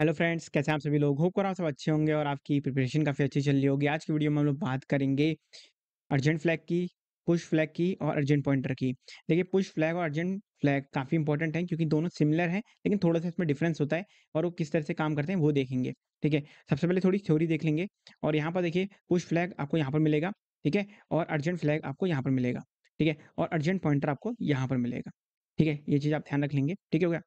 hello friends कैसे आप सभी लोग होप कर आप सब अच्छे होंगे और आपकी प्रिपरेशन काफ़ी अच्छी चल रही होगी आज की वीडियो में हम लोग बात करेंगे अर्जेंट फ्लैग की पुश फ्लैग की और अर्जेंट पॉइंटर की देखिए पुश फ्लैग और अर्जेंट फ्लैग काफ़ी इंपॉर्टेंट है क्योंकि दोनों सिमिलर हैं लेकिन थोड़ा सा इसमें डिफरेंस होता है और वो किस तरह से काम करते हैं वो देखेंगे ठीक है सबसे पहले थोड़ी थ्योरी देख लेंगे और यहाँ पर देखिए पुश फ्लैग आपको यहाँ पर मिलेगा ठीक है और अर्जेंट फ्लैग आपको यहाँ पर मिलेगा ठीक है और अर्जेंट पॉइंटर आपको यहाँ पर मिलेगा ठीक है ये चीज़ आप ध्यान रख लेंगे ठीक है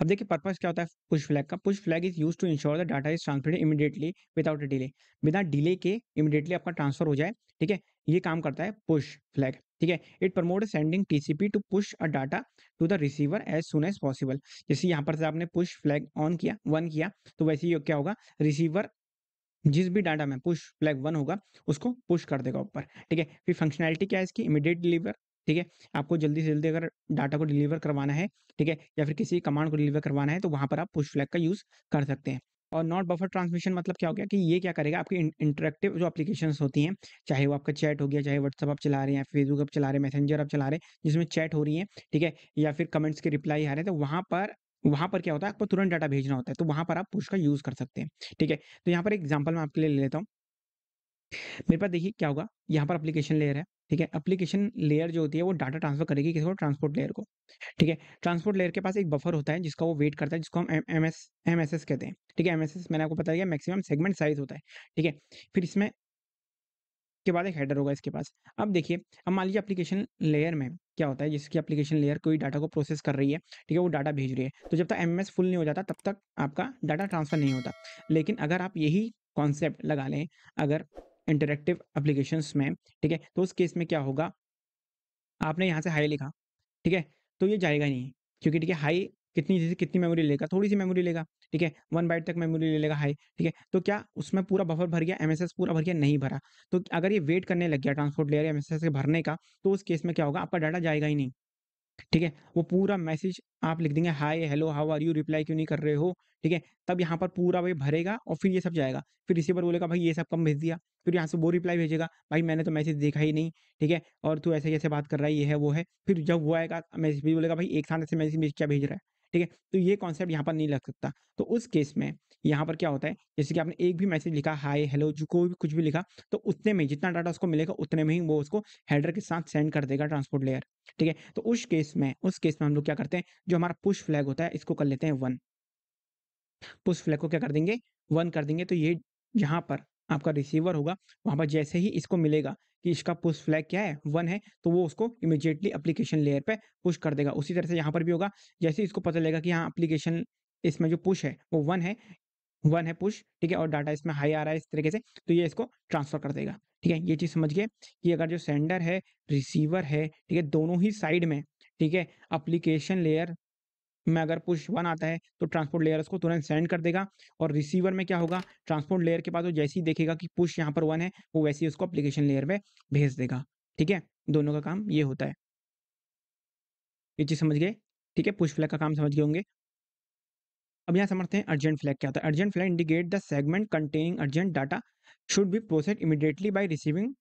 अब देखिए पर्पज क्या होता है पुश फ्लैग का push flag is use to ensure the data is transferred immediately without delay बिना डिले के इमीडिएटली आपका ट्रांसफर हो जाए ठीक है ये काम करता है पुश फ्लैग ठीक है it promote sending TCP to push a data to the receiver as soon as possible जैसे यहाँ पर से आपने पुश फ्लैग ऑन किया वन किया तो वैसे ही क्या होगा रिसीवर जिस भी डाटा में पुश फ्लैग वन होगा उसको पुश कर देगा ऊपर ठीक है फिर फंक्शनैलिटी क्या है इसकी इमीडिएट डिलीवर ठीक है आपको जल्दी से जल्दी अगर डाटा को डिलीवर करवाना है ठीक है या फिर किसी कमांड को डिलीवर करवाना है तो वहाँ पर आप पुश फ्लैग का यूज़ कर सकते हैं और नॉट बफर ट्रांसमिशन मतलब क्या हो गया कि ये क्या करेगा आपकी इंटरेक्टिव जो एप्लीकेशंस होती हैं चाहे वो आपका चैट हो गया चाहे व्हाट्सअप आप चला रहे हैं फेसबुक आप चला रहे हैं मैसेंजर आप चला रहे हैं जिसमें चैट हो रही है ठीक है या फिर कमेंट्स के रिप्लाई आ रहे हैं तो वहाँ पर वहाँ पर क्या होता है आपको तुरंत डाटा भेजना होता है तो वहाँ पर आप पुष्का का यूज़ कर सकते हैं ठीक है तो यहाँ पर एग्जाम्पल मैं आपके लिए ले लेता हूँ मेरे पास देखिए क्या होगा यहाँ पर अप्लीकेशन रहा है ठीक है एप्लीकेशन लेयर जो होती है वो डाटा ट्रांसफर करेगी किसको ट्रांसपोर्ट लेयर को ठीक है ट्रांसपोर्ट लेयर के पास एक बफर होता है जिसका वो वेट करता है जिसको हम M S M S S कहते हैं ठीक है एम एस एस मैंने आपको बताया मैक्सिमम सेगमेंट साइज होता है ठीक है फिर इसमें के बाद एक हेडर होगा इसके पास अब देखिए अब मान लीजिए एप्लीकेशन लेयर में क्या होता है जिसकी एप्लीकेशन लेयर कोई डाटा को प्रोसेस कर रही है ठीक है वो डाटा भेज रही है तो जब तक एम फुल नहीं हो जाता तब तक आपका डाटा ट्रांसफर नहीं होता लेकिन अगर आप यही कॉन्सेप्ट लगा लें अगर इंटरेक्टिव अप्लीकेशन में ठीक है तो उस केस में क्या होगा आपने यहाँ से हाई लिखा ठीक है तो ये जाएगा नहीं क्योंकि ठीक है हाई कितनी जैसे कितनी मेमोरी लेगा थोड़ी सी मेमोरी लेगा ठीक है वन बाइट तक मेमोरी ले लेगा हाई ठीक है तो क्या उसमें पूरा बफर भर गया एमएसएस पूरा भर गया नहीं भरा तो अगर ये वेट करने लग गया ट्रांसपोर्ट लेयर एमएसएस के भरने का तो उस केस में क्या होगा आपका डाटा जाएगा ही नहीं ठीक है वो पूरा मैसेज आप लिख देंगे hi hello how are you reply क्यों नहीं कर रहे हो ठीक है तब यहाँ पर पूरा भाई भरेगा और फिर ये सब जाएगा फिर इसी पर बोलेगा भाई ये सब कम भेज दिया फिर यहाँ से वो रिप्लाई भेजेगा भाई मैंने तो मैसेज देखा ही नहीं ठीक है और तू ऐसे कैसे बात कर रहा है ये है वो है फिर जब वो आएगा मैसेज भी बोलेगा भाई एक साथ ऐसे मैसेज क्या भेज रहा है ठीक है तो ये कॉन्सेप्ट यहाँ पर नहीं लग सकता तो उस केस में यहाँ पर क्या होता है जैसे कि आपने एक भी मैसेज लिखा हाई हेलो जो कोई भी कुछ भी लिखा तो उतने में जितना डाटा उसको मिलेगा उतने में ही वो उसको हेडर के साथ सेंड कर देगा ट्रांसपोर्ट लेयर ठीक है तो उस केस में उस केस में हम लोग क्या करते हैं जो हमारा पुश फ्लैग होता है इसको कर लेते हैं वन पुश फ्लैग को क्या कर देंगे वन कर देंगे तो ये यहाँ पर आपका रिसीवर होगा वहाँ पर जैसे ही इसको मिलेगा कि इसका पुश फ्लैग क्या है वन है तो वो उसको इमिजिएटली अप्लीकेशन लेयर पे पुश कर देगा उसी तरह से यहाँ पर भी होगा जैसे इसको पता लगेगा कि हाँ अप्लीकेशन इसमें जो पुश है वो वन है वन है पुश ठीक है और डाटा इसमें हाई आ रहा है इस तरीके से तो ये इसको ट्रांसफर कर देगा ठीक है ये चीज़ समझ गए कि अगर जो सेंडर है रिसीवर है ठीक है दोनों ही साइड में ठीक है अप्लीकेशन लेयर में अगर पुश वन आता है तो ट्रांसपोर्ट लेयर उसको तुरंत सेंड कर देगा और रिसीवर में क्या होगा ट्रांसपोर्ट लेयर के पास वो जैसे ही देखेगा कि पुश यहाँ पर वन है वो वैसे ही उसको अप्लीकेशन लेयर में भेज देगा ठीक है दोनों का काम ये होता है ये चीज़ समझ गए ठीक है पुश फ्लैग का काम समझ गए होंगे अब यहाँ समझते हैं अर्जेंट फ्लैग क्या होता है urgent flag indicate the segment containing urgent data should be process immediately by receiving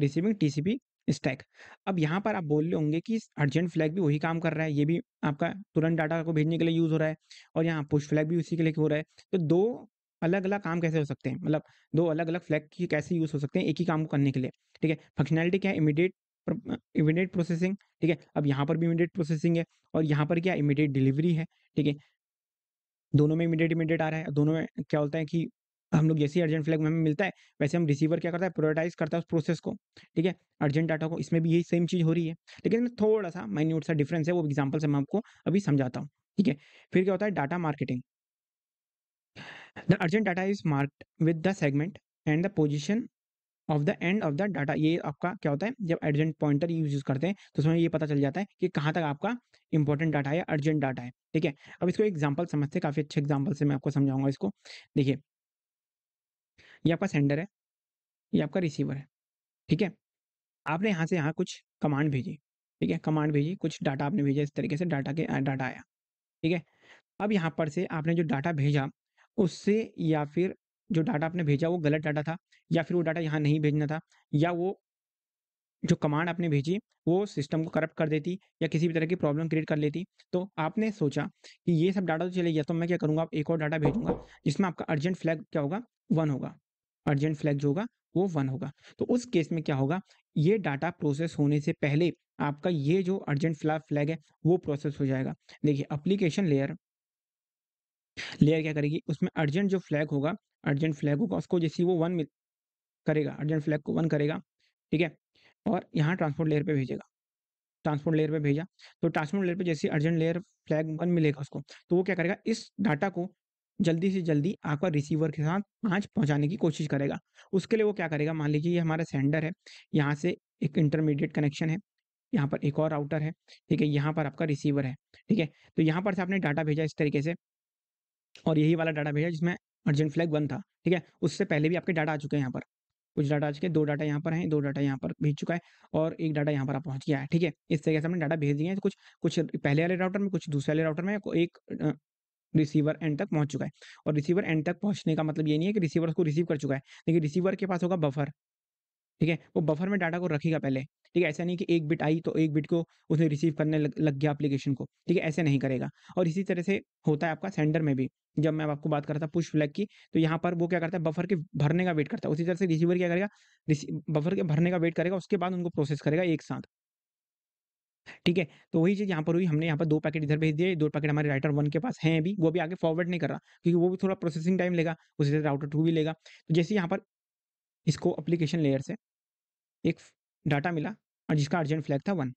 receiving P stack अब यहाँ पर आप बोल रहे होंगे कि अर्जेंट फ्लैग भी वही काम कर रहा है ये भी आपका तुरंत डाटा को भेजने के लिए यूज़ हो रहा है और यहाँ पुश फ्लैग भी उसी के लिए हो रहा है तो दो अलग अलग काम कैसे हो सकते हैं मतलब दो अलग अलग फ्लैग की कैसे यूज़ हो सकते हैं एक ही काम को करने के लिए ठीक है फंक्शनैलिटी क्या है इमीडिएट इमीडिएट प्रोसेसिंग ठीक है अब यहाँ पर भी इमीडिएट प्रोसेसिंग है और यहाँ पर क्या इमीडिएट डिलीवरी है ठीक है दोनों में इमीडिएट इमीडिएट आ रहा है दोनों में क्या होता है कि हम लोग जैसे ही अर्जेंट फ्लैग में हमें मिलता है वैसे हम रिसीवर क्या करता है प्रोटाइज करता है उस प्रोसेस को ठीक है अर्जेंट डाटा को इसमें भी यही सेम चीज़ हो रही है लेकिन थोड़ा सा माइन्यूट सा डिफरेंस है वो एग्जाम्पल से मैं आपको अभी समझाता हूँ ठीक है फिर क्या होता है data marketing the urgent data is mark with the segment and the position of the end of the data ये आपका क्या होता है जब अर्जेंट पॉइंटर यूज यूज करते हैं तो उसमें ये पता चल जाता है कि कहाँ तक आपका इंपॉर्टेंट डाटा है अर्जेंट डाटा है ठीक है अब इसको एग्जाम्पल समझते हैं काफ़ी अच्छे एग्जाम्पल से मैं आपको समझाऊंगा इसको देखिए ये आपका सेंडर है ये आपका रिसीवर है ठीक है आपने यहाँ से यहाँ कुछ कमांड भेजी ठीक है कमांड भेजी कुछ डाटा आपने भेजा इस तरीके से डाटा के डाटा आया ठीक है अब यहाँ पर से आपने जो डाटा भेजा उससे या फिर जो डाटा आपने भेजा वो गलत डाटा था या फिर वो डाटा यहाँ नहीं भेजना था या वो जो कमांड आपने भेजी वो सिस्टम को करप्ट कर देती या किसी भी तरह की प्रॉब्लम क्रिएट कर लेती तो आपने सोचा कि ये सब डाटा तो चले गया तो मैं क्या करूँगा एक और डाटा भेजूंगा जिसमें आपका अर्जेंट फ्लैग क्या होगा वन होगा अर्जेंट फ्लैग जो होगा वो वन होगा तो उस केस में क्या होगा ये डाटा प्रोसेस होने से पहले आपका ये जो अर्जेंट फ्लैग फ्लैग है वो प्रोसेस हो जाएगा देखिए अप्लीकेशन लेयर लेयर क्या करेगी उसमें अर्जेंट जो फ्लैग होगा अर्जेंट फ्लैग होगा उसको जैसे वो वन करेगा अर्जेंट फ्लैग को वन करेगा ठीक है और यहाँ ट्रांसपोर्ट लेयर पे भेजेगा ट्रांसपोर्ट लेयर पे भेजा तो ट्रांसपोर्ट लेयर पे जैसे अर्जेंट लेयर फ्लैग वन मिलेगा उसको तो वो क्या करेगा इस डाटा को जल्दी से जल्दी आपका रिसीवर के साथ आँच पहुंचाने की कोशिश करेगा उसके लिए वो क्या करेगा मान लीजिए ये हमारा सेंडर है यहाँ से एक इंटरमीडिएट कनेक्शन है यहाँ पर एक और राउटर है ठीक है यहाँ पर आपका रिसीवर है ठीक है तो यहाँ पर से आपने डाटा भेजा इस तरीके से और यही वाला डाटा भेजा जिसमें अर्जेंट फ्लैग वन था ठीक है उससे पहले भी आपके डाटा आ चुके हैं यहाँ पर कुछ डाटा आ चुके दो डाटा यहाँ पर हैं दो डाटा यहाँ पर भेज चुका है और एक डाटा यहाँ पर आप पहुँच गया है ठीक है इस तरीके से हमने डाटा भेज दिए हैं तो कुछ कुछ पहले वाले राउटर में कुछ दूसरे वाले राउटर में एक रिसीवर एंड तक पहुंच चुका है और रिसीवर एंड तक पहुंचने का मतलब ये नहीं है कि रिसीवर उसको रिसीव कर चुका है लेकिन रिसीवर के पास होगा बफर ठीक है वो बफर में डाटा को रखेगा पहले ठीक है ऐसा नहीं कि एक बिट आई तो एक बिट को उसने रिसीव करने लग, लग गया एप्लीकेशन को ठीक है ऐसे नहीं करेगा और इसी तरह से होता है आपका सेंडर में भी जब मैं आपको बात करता पुश फ्लैग की तो यहाँ पर वो क्या करता है बफर के भरने का वेट करता है उसी तरह से रिसीवर क्या करेगा बफर के भरने का वेट करेगा उसके बाद उनको प्रोसेस करेगा एक साथ ठीक है तो वही चीज़ यहाँ पर हुई हमने यहाँ पर दो पैकेट इधर भेज दिए दो पैकेट हमारे राइटर वन के पास हैं अभी वो भी आगे फॉरवर्ड नहीं कर रहा क्योंकि वो भी थोड़ा प्रोसेसिंग टाइम लेगा उसी तरह राउटर टू भी लेगा तो जैसे यहाँ पर इसको अप्लीकेशन लेयर से एक डाटा मिला और जिसका अर्जेंट फ्लैग था वन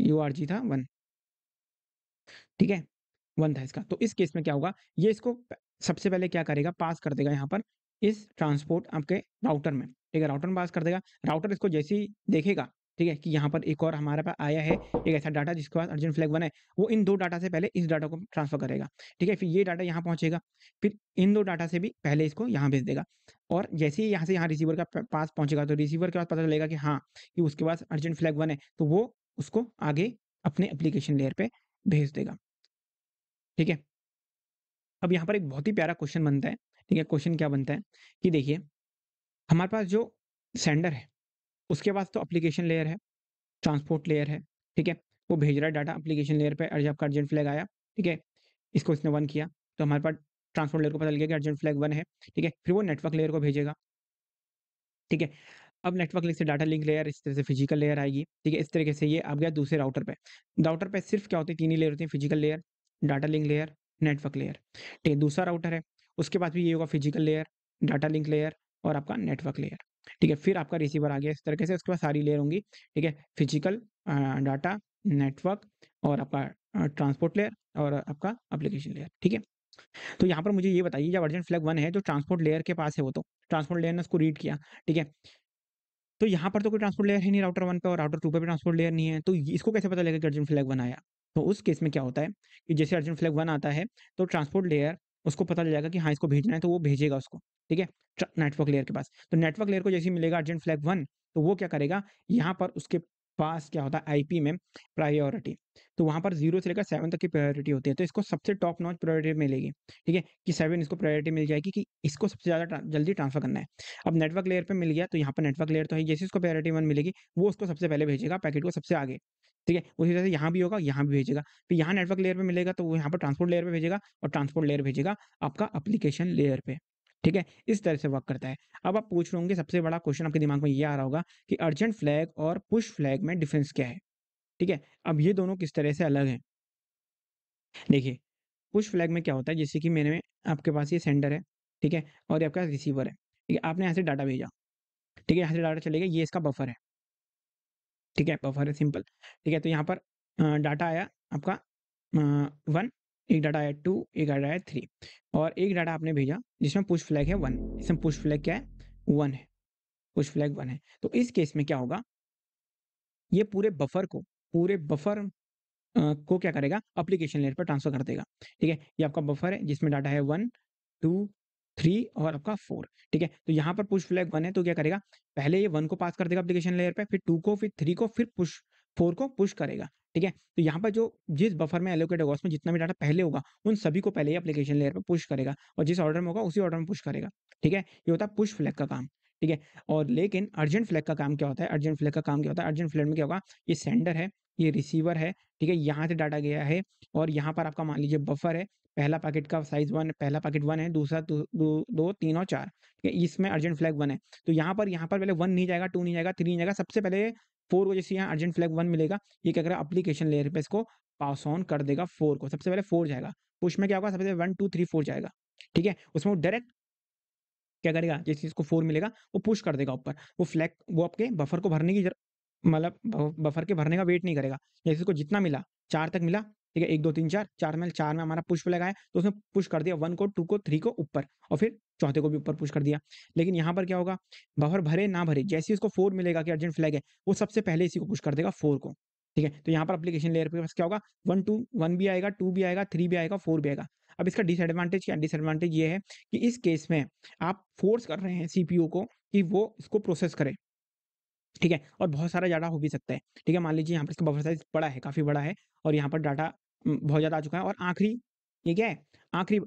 यू आर जी था वन ठीक है वन था इसका तो इस केस में क्या होगा ये इसको सबसे पहले क्या करेगा पास कर देगा यहाँ पर इस ट्रांसपोर्ट आपके राउटर में ठीक है राउटर में पास कर देगा राउटर इसको जैसे ही देखेगा ठीक है कि यहाँ पर एक और हमारे पास आया है एक ऐसा डाटा जिसके पास अर्जेंट फ्लैग बना है वो इन दो डाटा से पहले इस डाटा को ट्रांसफर करेगा ठीक है फिर ये डाटा यहाँ पहुंचेगा फिर इन दो डाटा से भी पहले इसको यहाँ भेज देगा और जैसे ही यहाँ से यहाँ रिसीवर का पास पहुंचेगा तो रिसीवर के पास पता चलेगा कि हाँ कि उसके पास अर्जेंट फ्लैग बन है तो वो उसको आगे अपने एप्लीकेशन लेयर पर भेज देगा ठीक है अब यहाँ पर एक बहुत ही प्यारा क्वेश्चन बनता है ठीक है क्वेश्चन क्या बनता है कि देखिए हमारे पास जो सेंडर है उसके बाद तो अप्लीकेशन लेयर है ट्रांसपोर्ट लेयर है ठीक है वो भेज रहा है डाटा अप्लीकेशन लेयर पर और आपका अर्जेंट फ्लैग आया ठीक है इसको इसने वन किया तो हमारे पास ट्रांसपोर्ट लेयर को पता लग गया कि अर्जेंट फ्लैग वन है ठीक है फिर वो नेटवर्क लेयर को भेजेगा ठीक है अब नेटवर्क लिंक से डाटा लिंक लेयर इस तरह से फिजिकल लेयर आएगी ठीक है इस तरीके से ये अब गया दूसरे राउटर पे राउटर पे सिर्फ क्या होते हैं तीन ही लेयर होती है physical layer data link layer network layer ठीक है दूसरा राउटर है उसके बाद भी ये होगा physical layer data link layer और आपका नेटवर्क लेयर ठीक है फिर आपका रिसीवर आ गया इस तरीके से उसके बाद सारी लेयर होंगी ठीक है फिजिकल डाटा नेटवर्क और आपका ट्रांसपोर्ट लेयर और आपका अप्लीकेशन लेयर ठीक है तो यहाँ पर मुझे ये बताइए जब अर्जेंट फ्लैग वन है तो ट्रांसपोर्ट लेयर के पास है वो तो ट्रांसपोर्ट लेयर ने उसको रीड किया ठीक है तो यहाँ पर तो कोई ट्रांसपोर्ट लेयर है नहीं राउटर वन पे और राउटर टू पे भी ट्रांसपोर्ट लेयर नहीं है तो इसको कैसे पता लगेगा कि अर्जेंट फ्लैग वन आया तो उस केस में क्या होता है कि जैसे अर्जेंट फ्लैग वन आता है तो ट्रांसपोर्ट लेयर उसको पता चल जाएगा कि हाँ इसको भेजना है तो वो भेजेगा उसको ठीक है नेटवर्क लेयर के पास तो नेटवर्क लेयर को जैसे मिलेगा अर्जेंट फ्लैग वन तो वो क्या करेगा यहाँ पर उसके पास क्या होता है आईपी में प्रायोरिटी तो वहां पर जीरो से लेकर सेवन तक की प्रायोरिटी होती है तो इसको सबसे टॉप नॉच प्रायोरिटी मिलेगी ठीक है कि सेवन इसको प्रायोरिटी मिल जाएगी कि इसको सबसे ज्यादा जल्दी ट्रांसफर करना है अब नेटवर्क लेयर पे मिल गया तो यहाँ पर नेटवर्क लेयर तो है जैसे इसको प्रायोरिटी वन मिलेगी वो उसको सबसे पहले भेजेगा पैकेट को सबसे आगे ठीक है उसी तरह से यहाँ भी होगा यहाँ भी भेजेगा फिर यहाँ नेटवर्क लेयर पे मिलेगा तो वो यहाँ पर ट्रांसपोर्ट लेयर पे भेजेगा और ट्रांसपोर्ट लेयर भेजेगा आपका अप्लीकेशन लेयर पे ठीक है इस तरह से वर्क करता है अब आप पूछ रहे होंगे सबसे बड़ा क्वेश्चन आपके दिमाग में ये आ रहा होगा कि अर्जेंट फ्लैग और पुश फ्लैग में डिफरेंस क्या है ठीक है अब ये दोनों किस तरह से अलग हैं देखिए पुश फ्लैग में क्या होता है जैसे कि में आपके पास ये सेंडर है ठीक है और ये आपका रिसीवर है ठीक है आपने यहाँ से डाटा भेजा ठीक है यहाँ से डाटा चलेगा ये इसका बफर है ठीक है बफर तो है सिंपल ठीक है तो यहाँ पर डाटा आया आपका वन एक डाटा आया टू एक डाटा आया थ्री और एक डाटा आपने भेजा जिसमें पुश फ्लैग है वन इसमें पुश फ्लैग क्या है वन है पुश फ्लैग वन है तो इस केस में क्या होगा ये पूरे बफर को पूरे बफर को क्या करेगा अप्लीकेशन लेयर पर ट्रांसफर कर देगा ठीक है ये आपका बफर है जिसमें डाटा है वन टू थ्री और आपका फोर ठीक है तो यहाँ पर पुश फ्लैग वन है तो क्या करेगा पहले ये वन को पास कर देगा एप्लीकेशन लेयर पे फिर टू को फिर थ्री को फिर पुश फोर को पुश करेगा ठीक है तो यहाँ पर जो जिस बफर में एलोकेट होगा उसमें जितना भी डाटा पहले होगा उन सभी को पहले ही एप्लीकेशन लेयर पर पुश करेगा और जिस ऑर्डर में होगा उसी ऑर्डर में पुश करेगा ठीक है ये होता है पुश फ्लैग का काम ठीक है और लेकिन अर्जेंट फ्लैग का काम क्या होता है अर्जेंट फ्लैग का काम क्या होता है अर्जेंट फ्लैग में क्या होगा ये सेंडर है ये रिसीवर है ठीक है यहाँ से डाटा गया है और यहाँ पर आपका मान लीजिए बफर है पहला पैकेट का साइज वन पहला पैकेट वन है दूसरा दो, दो, दो तीन और चार ठीक है इसमें अर्जेंट फ्लैग वन है तो यहाँ पर यहाँ पर पहले वन नहीं जाएगा टू नहीं जाएगा थ्री नहीं जाएगा सबसे पहले फोर को जैसे यहाँ अर्जेंट फ्लैग वन मिलेगा ये क्या करेगा अप्लीकेशन लेयर पे इसको पास ऑन कर देगा फोर को सबसे पहले फोर जाएगा पुश में क्या होगा सबसे वन टू थ्री फोर जाएगा ठीक है उसमें वो डायरेक्ट क्या करेगा जैसे इसको फोर मिलेगा वो पुश कर देगा ऊपर वो फ्लैग वो आपके बफर को भरने की मतलब बफर के भरने का वेट नहीं करेगा जैसे उसको जितना मिला चार तक मिला ठीक है एक दो तीन चार चार में चार में हमारा पुश लगाया तो उसने पुश कर दिया वन को टू को थ्री को ऊपर और फिर चौथे को भी ऊपर पुश कर दिया लेकिन यहाँ पर क्या होगा बफर भरे ना भरे जैसे उसको फोर मिलेगा कि अर्जेंट फ्लैग है वो सबसे पहले इसी को पुश कर देगा फोर को ठीक है तो यहाँ पर अपलीकेशन लेयर पे क्या होगा वन टू वन भी आएगा टू भी आएगा थ्री भी आएगा फोर भी आएगा अब इसका डिसएडवांटेज क्या डिसएडवांटेज ये है कि इस केस में आप फोर्स कर रहे हैं सीपीयू को कि वो इसको प्रोसेस करे ठीक है और बहुत सारा डाटा हो भी सकता है ठीक है मान लीजिए यहाँ पर इसका बफर साइज बड़ा है काफी बड़ा है और यहाँ पर डाटा बहुत ज्यादा आ चुका है और आखिरी ये क्या है आखिरी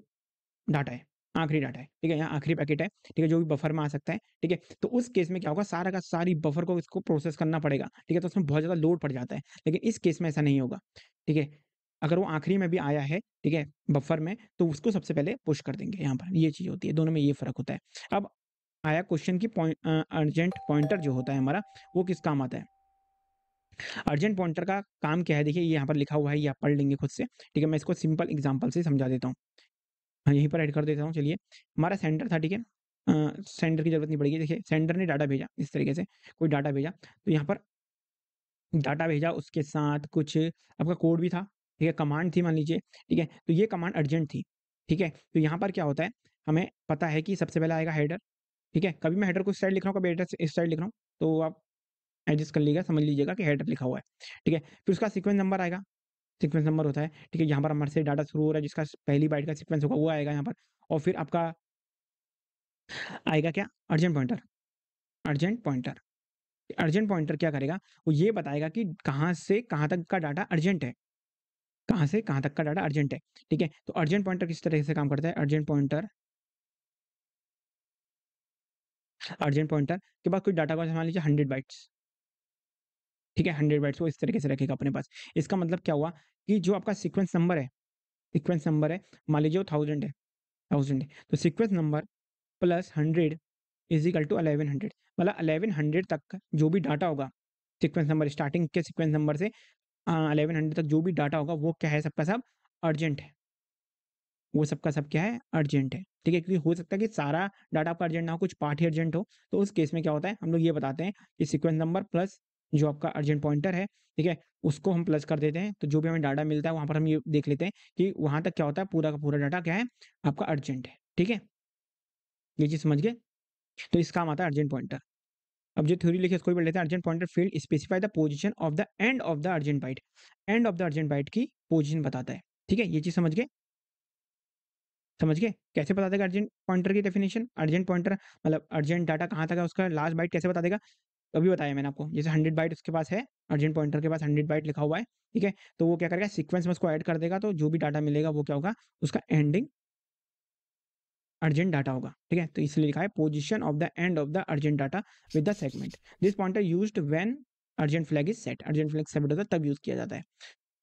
डाटा है आखिरी डाटा है ठीक है यहाँ आखिरी पैकेट है ठीक है जो भी बफर में आ सकता है ठीक है तो उस केस में क्या होगा सारा का सारी बफर को इसको प्रोसेस करना पड़ेगा ठीक है तो उसमें बहुत ज़्यादा लोड पड़ जाता है लेकिन इस केस में ऐसा नहीं होगा ठीक है अगर वो आखिरी में भी आया है ठीक है बफर में तो उसको सबसे पहले पुश कर देंगे यहाँ पर ये चीज़ होती है दोनों में ये फर्क होता है अब आया क्वेश्चन की पॉइंट अर्जेंट पॉइंटर जो होता है हमारा वो किस काम आता है अर्जेंट पॉइंटर का काम क्या है देखिए यहाँ पर लिखा हुआ है ये आप पढ़ लेंगे खुद से ठीक है मैं इसको सिंपल एग्जाम्पल से समझा देता हूँ हाँ यहीं पर ऐड कर देता हूँ चलिए हमारा सेंटर था ठीक है सेंटर की जरूरत नहीं पड़ेगी देखिए सेंटर ने डाटा भेजा इस तरीके से कोई डाटा भेजा तो यहाँ पर डाटा भेजा उसके साथ कुछ आपका कोड भी था ठीक है कमांड थी मान लीजिए ठीक है तो ये कमांड अर्जेंट थी ठीक है तो यहाँ पर क्या होता है हमें पता है कि सबसे पहले आएगा हेडर ठीक है कभी मैं हेडर को इस साइड लिख रहा हूँ कभी हेडर इस साइड लिख रहा हूँ तो आप एडजस्ट कर लीजिएगा समझ लीजिएगा कि हेडर लिखा हुआ है ठीक है फिर उसका सिक्वेंस नंबर आएगा सिक्वेंस नंबर होता है ठीक है यहाँ पर हमारे से डाटा शुरू हो रहा है जिसका पहली बाइट का सिक्वेंस होगा वो आएगा यहाँ पर और फिर आपका आएगा क्या urgent pointer urgent pointer urgent pointer क्या करेगा वो ये बताएगा कि कहाँ से कहाँ तक का डाटा अर्जेंट है कहाँ से कहाँ तक का डाटा अर्जेंट है ठीक है तो अर्जेंट पॉइंटर किस तरह से काम करता है अर्जेंट पॉइंटर अर्जेंट पॉइंटर के बाद कोई डाटा को मान लीजिए हंड्रेड बाइट्स ठीक है हंड्रेड बाइट्स को इस तरीके से रखेगा अपने पास इसका मतलब क्या हुआ कि जो आपका सिक्वेंस नंबर है सिक्वेंस नंबर है मान लीजिए वो थाउजेंड है थाउजेंड है तो sequence number plus hundred is equal to eleven hundred मतलब अलेवन हंड्रेड तक जो भी डाटा होगा सिक्वेंस नंबर स्टार्टिंग के सिक्वेंस नंबर से अलेवन हाँ, हंड्रेड तक जो भी डाटा होगा वो क्या है सबका सब अर्जेंट है वो सबका सब क्या है अर्जेंट है ठीक है क्योंकि हो सकता है कि सारा डाटा आपका अर्जेंट ना हो कुछ पार्ट ही अर्जेंट हो तो उस केस में क्या होता है हम लोग ये बताते हैं कि सिक्वेंस नंबर प्लस जो आपका अर्जेंट पॉइंटर है ठीक है उसको हम प्लस कर देते हैं तो जो भी हमें डाटा मिलता है वहां पर हम ये देख लेते हैं कि वहां तक क्या होता है पूरा का पूरा डाटा क्या है आपका अर्जेंट है ठीक है ये चीज समझ गए तो इस काम आता है अर्जेंट पॉइंटर अब जो थ्योरी लिखी उसको भी पढ़ लेते हैं urgent pointer field specify the position of the end of the urgent byte end of the urgent byte की पोजिशन बताता है ठीक है ये चीज समझ गए समझ गए कैसे बता देगा अर्जेंट पॉइंटर की डेफिनेशन अर्जेंट पॉइंटर मतलब अर्जेंट डाटा कहाँ तक है उसका लास्ट बाइट कैसे बता देगा अभी बताया मैंने आपको जैसे हंड्रेड बाइट उसके पास है अर्जेंट पॉइंटर के पास हंड्रेड बाइट लिखा हुआ है ठीक है तो वो क्या करेगा सिक्वेंस में उसको ऐड कर देगा तो जो भी डाटा मिलेगा वो क्या होगा उसका एंडिंग अर्जेंट डाटा होगा ठीक है तो इसलिए लिखा है position of the end of the urgent data with the segment this pointer use when urgent flag is set urgent flag set होता है तब यूज किया जाता है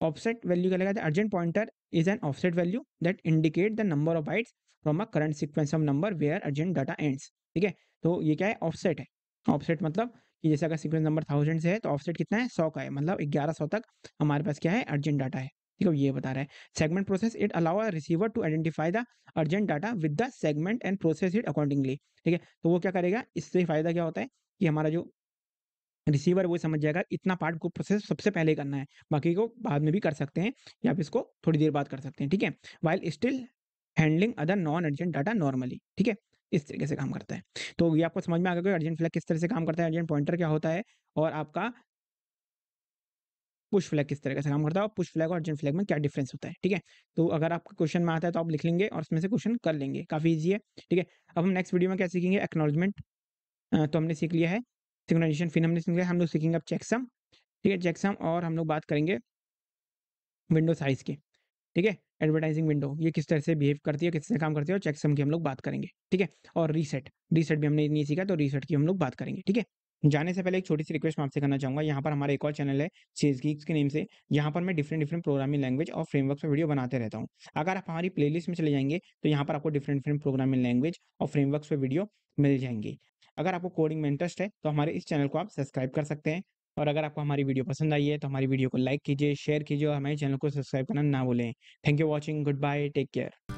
ऑफसेट वैल्यू क्या लगेगा urgent pointer is an offset value that indicate the number of bytes from a current sequence of number where urgent data ends ठीक है तो ये क्या है ऑफसेट है ऑफसेट मतलब कि जैसे अगर सिक्वेंस नंबर थाउजेंड से है तो ऑफसेट कितना है सौ का है मतलब ग्यारह सौ तक हमारे पास क्या है अर्जेंट डाटा है ठीक है ये बता रहा है segment process it allow receiver to identify the urgent data with the segment and process it accordingly ठीक है तो वो क्या करेगा इससे फायदा क्या होता है कि हमारा जो रिसीवर वो समझ जाएगा इतना पार्ट को प्रोसेस सबसे पहले करना है बाकी को बाद में भी कर सकते हैं या फिर इसको थोड़ी देर बाद कर सकते हैं ठीक है while still handling other non urgent data normally ठीक है इस तरीके से काम करता है तो ये आपको समझ में आ गया कि अर्जेंट फ्लैग किस तरह से काम करता है अर्जेंट पॉइंटर क्या होता है और आपका पुश फ्लैग किस तरह से काम करता है और पुश फ्लैग और अर्जेंट फ्लैग में क्या डिफरेंस होता है ठीक है तो अगर आपका क्वेश्चन में आता है तो आप लिख लेंगे और उसमें से क्वेश्चन कर लेंगे काफ़ी ईजी है ठीक है अब हम नेक्स्ट वीडियो में क्या सीखेंगे एक्नोलॉजमेंट तो हमने सीख लिया है सिंक्रोनाइजेशन फिर हमने सीख हम लोग सीखेंगे अब चेकसम ठीक है चेकसम और हम लोग बात करेंगे विंडो साइज की ठीक है एडवर्टाइजिंग विंडो ये किस तरह से बिहेव करती है किस तरह काम करती है और चेकसम की हम लोग बात करेंगे ठीक है और रीसेट रीसेट भी हमने नहीं सीखा तो रीसेट की हम लोग बात करेंगे ठीक है जाने से पहले एक छोटी सी रिक्वेस्ट मैं आपसे करना चाहूंगा यहाँ पर हमारा एक और चैनल है सीज गीक्स के नेम से यहाँ पर मैं डिफरेंट डिफरेंट प्रोग्रामिंग लैंग्वेज और फ्रेमवर्क पर वीडियो बनाते रहता हूँ अगर आप हमारी प्लेलिस्ट में चले जाएंगे तो यहाँ पर आपको डिफरेंट डिफरेंट प्रोग्रामिंग लैंग्वेज और फ्रेमवर्क पर वीडियो मिल जाएंगे अगर आपको कोडिंग में इंटरेस्ट है तो हमारे इस चैनल को आप सब्सक्राइब कर सकते हैं और अगर आपको हमारी वीडियो पसंद आई है तो हमारी वीडियो को लाइक कीजिए शेयर कीजिए और हमारे चैनल को सब्सक्राइब करना ना भूलें thank you watching good bye take care